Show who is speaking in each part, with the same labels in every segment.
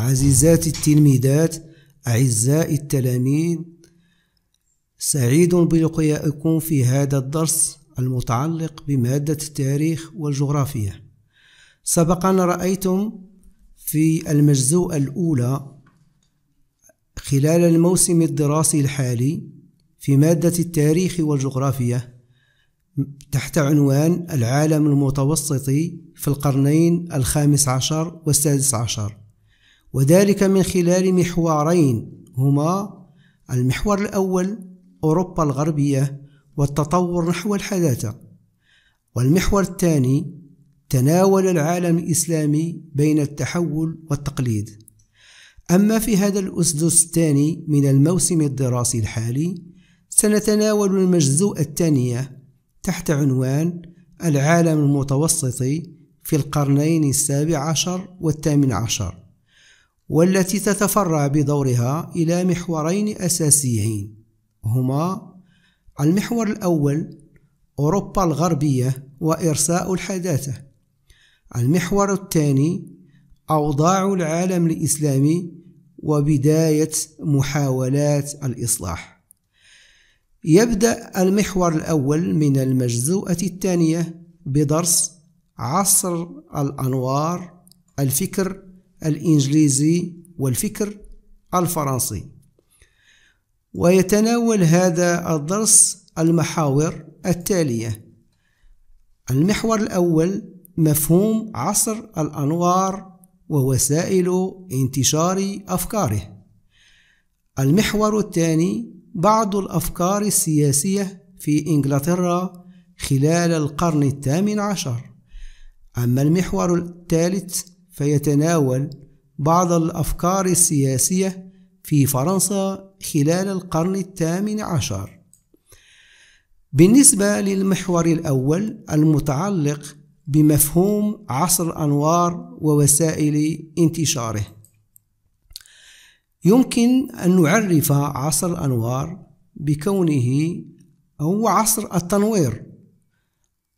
Speaker 1: عزيزات التلميذات أعزائي التلاميذ سعيد بلقائكم في هذا الدرس المتعلق بمادة التاريخ والجغرافيا سبقا رأيتم في المجزوء الأولى خلال الموسم الدراسي الحالي في مادة التاريخ والجغرافيا تحت عنوان العالم المتوسطي في القرنين الخامس عشر والسادس عشر وذلك من خلال محورين هما المحور الأول أوروبا الغربية والتطور نحو الحداثة والمحور الثاني تناول العالم الإسلامي بين التحول والتقليد أما في هذا الأسدس الثاني من الموسم الدراسي الحالي سنتناول المجزوء الثانية تحت عنوان العالم المتوسطي في القرنين السابع عشر والثامن عشر والتي تتفرع بدورها إلى محورين أساسيين هما المحور الأول أوروبا الغربية وإرساء الحداثة المحور الثاني أوضاع العالم الإسلامي وبداية محاولات الإصلاح يبدأ المحور الأول من المجزوءة الثانية بدرس عصر الأنوار الفكر الإنجليزي والفكر الفرنسي ويتناول هذا الدرس المحاور التالية المحور الأول مفهوم عصر الأنوار ووسائل انتشار أفكاره المحور الثاني بعض الأفكار السياسية في إنجلترا خلال القرن الثامن عشر أما المحور الثالث فيتناول بعض الأفكار السياسية في فرنسا خلال القرن الثامن عشر بالنسبة للمحور الأول المتعلق بمفهوم عصر الأنوار ووسائل انتشاره يمكن أن نعرف عصر الأنوار بكونه هو عصر التنوير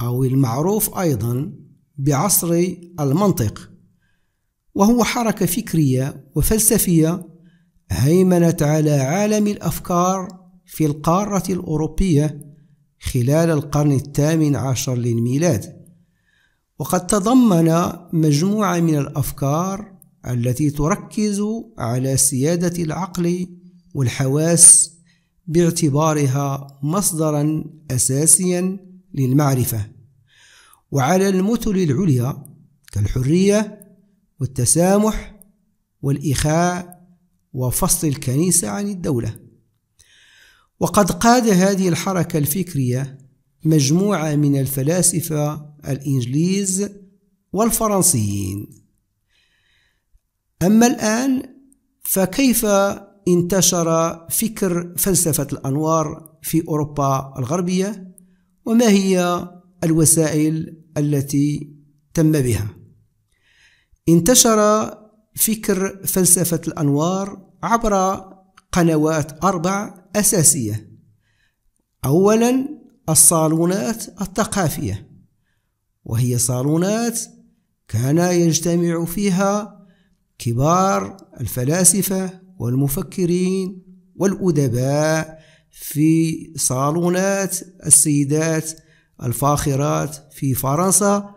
Speaker 1: أو المعروف أيضا بعصر المنطق وهو حركة فكرية وفلسفية هيمنت على عالم الأفكار في القارة الأوروبية خلال القرن الثامن عشر للميلاد وقد تضمن مجموعة من الأفكار التي تركز على سيادة العقل والحواس باعتبارها مصدرا أساسيا للمعرفة وعلى المثل العليا كالحرية والتسامح والإخاء وفصل الكنيسة عن الدولة وقد قاد هذه الحركة الفكرية مجموعة من الفلاسفة الإنجليز والفرنسيين أما الآن فكيف انتشر فكر فلسفة الأنوار في أوروبا الغربية وما هي الوسائل التي تم بها انتشر فكر فلسفة الأنوار عبر قنوات أربع أساسية أولا الصالونات الثقافية وهي صالونات كان يجتمع فيها كبار الفلاسفة والمفكرين والأدباء في صالونات السيدات الفاخرات في فرنسا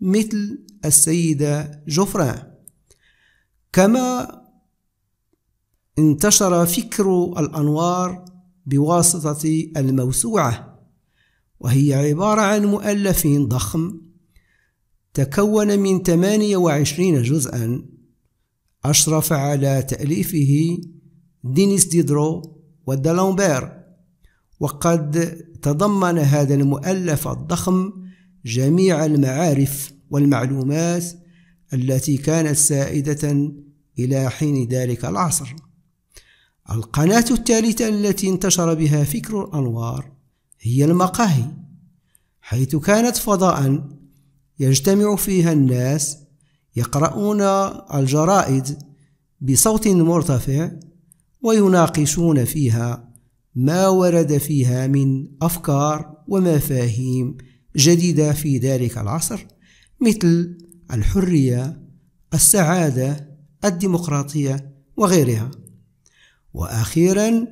Speaker 1: مثل السيدة جوفران كما انتشر فكر الأنوار بواسطة الموسوعة وهي عبارة عن مؤلف ضخم تكون من 28 جزءا أشرف على تأليفه دينيس ديدرو ودالومبير وقد تضمن هذا المؤلف الضخم جميع المعارف والمعلومات التي كانت سائدة إلى حين ذلك العصر. القناة الثالثة التي انتشر بها فكر الأنوار هي المقاهي، حيث كانت فضاء يجتمع فيها الناس يقرؤون الجرائد بصوت مرتفع ويناقشون فيها ما ورد فيها من أفكار ومفاهيم جديدة في ذلك العصر مثل الحرية، السعادة، الديمقراطية وغيرها. وأخيرا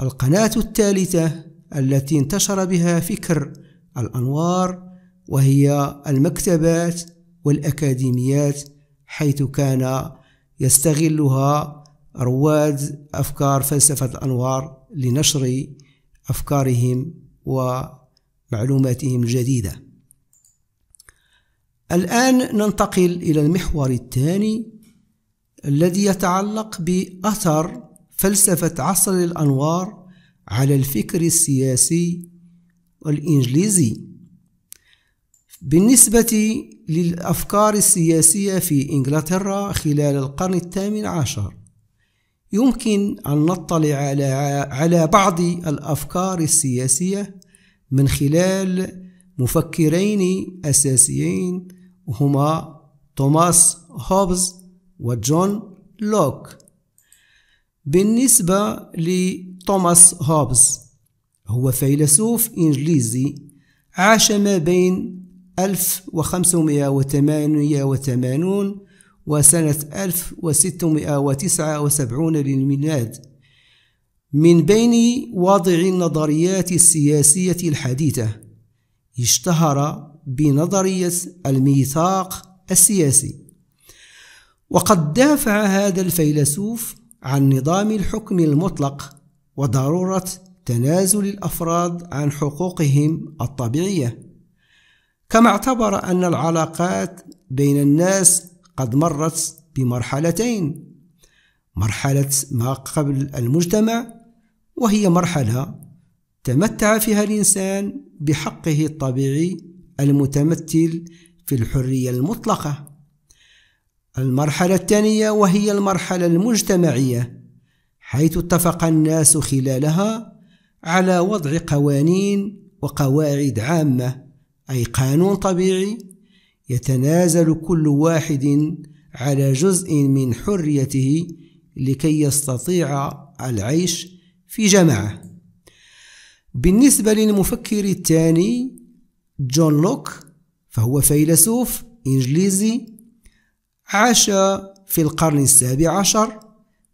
Speaker 1: القناة الثالثة التي انتشر بها فكر الأنوار وهي المكتبات والأكاديميات حيث كان يستغلها رواد أفكار فلسفة الأنوار لنشر أفكارهم ومعلوماتهم الجديده الآن ننتقل إلى المحور الثاني الذي يتعلق بأثر فلسفة عصر الأنوار على الفكر السياسي الإنجليزي بالنسبة للأفكار السياسية في إنجلترا خلال القرن الثامن عشر يمكن أن نطلع على بعض الأفكار السياسية من خلال مفكرين أساسيين هما توماس هوبز وجون لوك بالنسبة لتوماس هوبز هو فيلسوف إنجليزي عاش ما بين 1588 وسنة 1679 للميلاد من بين واضع النظريات السياسية الحديثة اشتهر بنظرية الميثاق السياسي وقد دافع هذا الفيلسوف عن نظام الحكم المطلق وضرورة تنازل الأفراد عن حقوقهم الطبيعية كما اعتبر أن العلاقات بين الناس قد مرت بمرحلتين مرحلة ما قبل المجتمع وهي مرحلة تمتع فيها الإنسان بحقه الطبيعي المتمثل في الحرية المطلقة المرحلة الثانية وهي المرحلة المجتمعية حيث اتفق الناس خلالها على وضع قوانين وقواعد عامة أي قانون طبيعي يتنازل كل واحد على جزء من حريته لكي يستطيع العيش في جماعة بالنسبة للمفكر الثاني جون لوك فهو فيلسوف إنجليزي عاش في القرن السابع عشر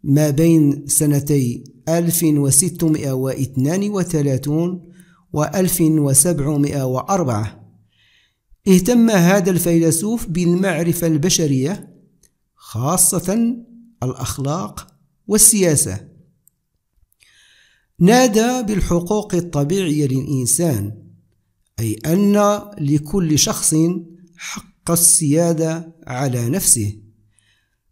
Speaker 1: ما بين سنتي 1632 و 1704 اهتم هذا الفيلسوف بالمعرفة البشرية خاصة الأخلاق والسياسة نادى بالحقوق الطبيعية للإنسان أي أن لكل شخص حق السيادة على نفسه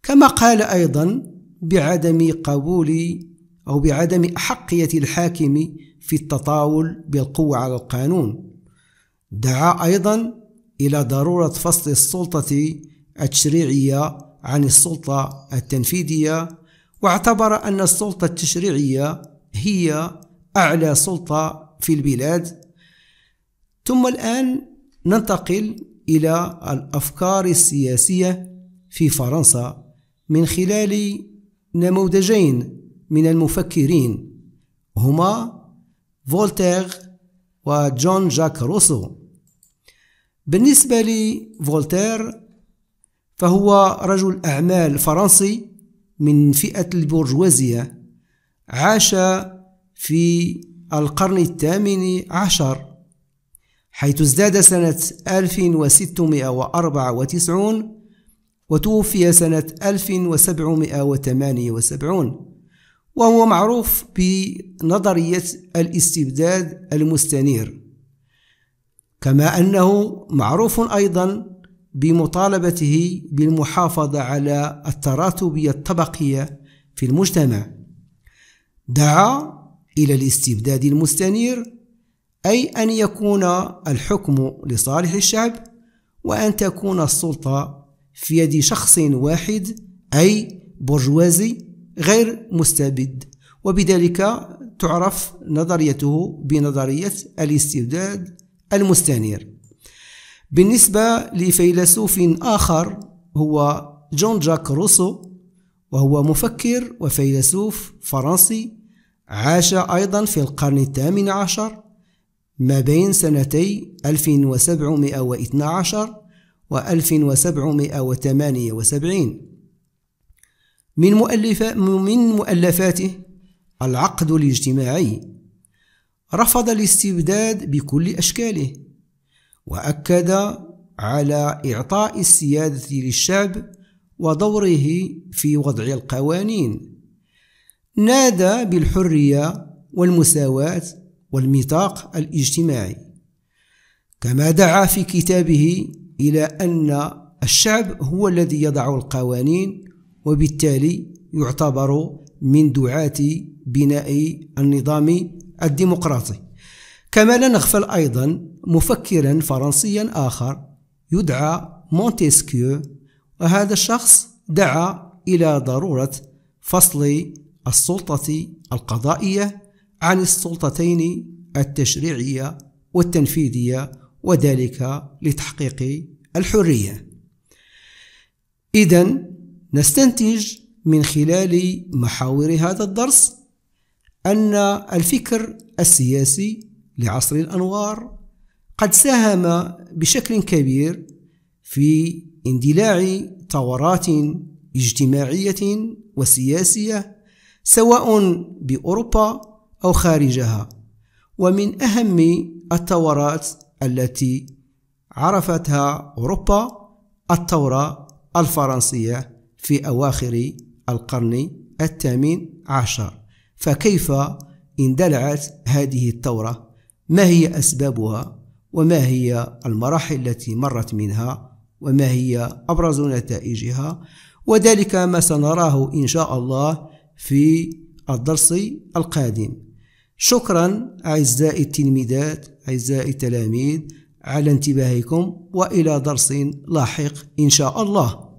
Speaker 1: كما قال أيضا بعدم قبول أو بعدم أحقية الحاكم في التطاول بالقوة على القانون دعا أيضا إلى ضرورة فصل السلطة التشريعية عن السلطة التنفيذية واعتبر أن السلطة التشريعية هي أعلى سلطة في البلاد ثم الآن ننتقل إلى الأفكار السياسية في فرنسا من خلال نموذجين من المفكرين هما فولتير وجون جاك روسو بالنسبة لفولتير فهو رجل أعمال فرنسي من فئة البرجوازية عاش في القرن الثامن عشر حيث ازداد سنة 1694 وتوفي سنة 1778 وهو معروف بنظرية الاستبداد المستنير كما أنه معروف أيضا بمطالبته بالمحافظة على التراتبية الطبقية في المجتمع دعا إلى الاستبداد المستنير أي أن يكون الحكم لصالح الشعب وأن تكون السلطة في يد شخص واحد أي برجوازي غير مستبد وبذلك تعرف نظريته بنظرية الاستبداد المستنير بالنسبة لفيلسوف آخر هو جون جاك روسو وهو مفكر وفيلسوف فرنسي عاش أيضا في القرن الثامن عشر ما بين سنتي 1712 و 1778 من مؤلف من مؤلفاته العقد الاجتماعي رفض الاستبداد بكل أشكاله وأكد على إعطاء السيادة للشعب ودوره في وضع القوانين نادى بالحرية والمساواة والميثاق الاجتماعي كما دعا في كتابه إلى أن الشعب هو الذي يضع القوانين وبالتالي يعتبر من دعاة بناء النظام الديمقراطي كما لا نغفل أيضا مفكرا فرنسيا آخر يدعى مونتيسكيو وهذا الشخص دعا إلى ضرورة فصل السلطة القضائية عن السلطتين التشريعية والتنفيذية وذلك لتحقيق الحرية. إذا نستنتج من خلال محاور هذا الدرس أن الفكر السياسي لعصر الأنوار قد ساهم بشكل كبير في اندلاع ثورات اجتماعية وسياسية سواء بأوروبا أو خارجها ومن أهم الثورات التي عرفتها أوروبا الثورة الفرنسية في أواخر القرن الثامن عشر فكيف اندلعت هذه الثورة ما هي أسبابها وما هي المراحل التي مرت منها وما هي أبرز نتائجها وذلك ما سنراه إن شاء الله في الدرس القادم شكرا أعزائي التلميذات أعزائي التلاميذ على انتباهكم وإلى درس لاحق إن شاء الله